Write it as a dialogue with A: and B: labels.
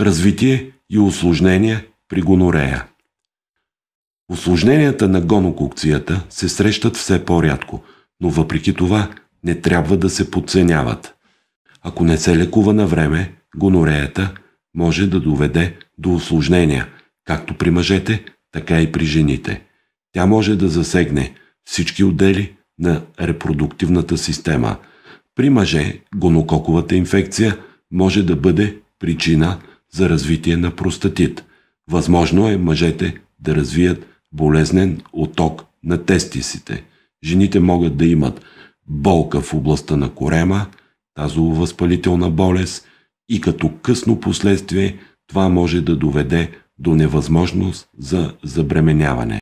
A: развитие и осложнения при гонорея. Осложненията на гонококцията се срещат все по-рядко, но въпреки това не трябва да се подценяват. Ако не се лекува на време, гонореята може да доведе до осложнения, както при мъжете, така и при жените. Тя може да засегне всички отдели на репродуктивната система. При мъже гонококовата инфекция може да бъде причина за развитие на простатит. Възможно е мъжете да развият болезнен оток на тестисите. Жените могат да имат болка в областта на корема, възпалителна болест и като късно последствие това може да доведе до невъзможност за забременяване.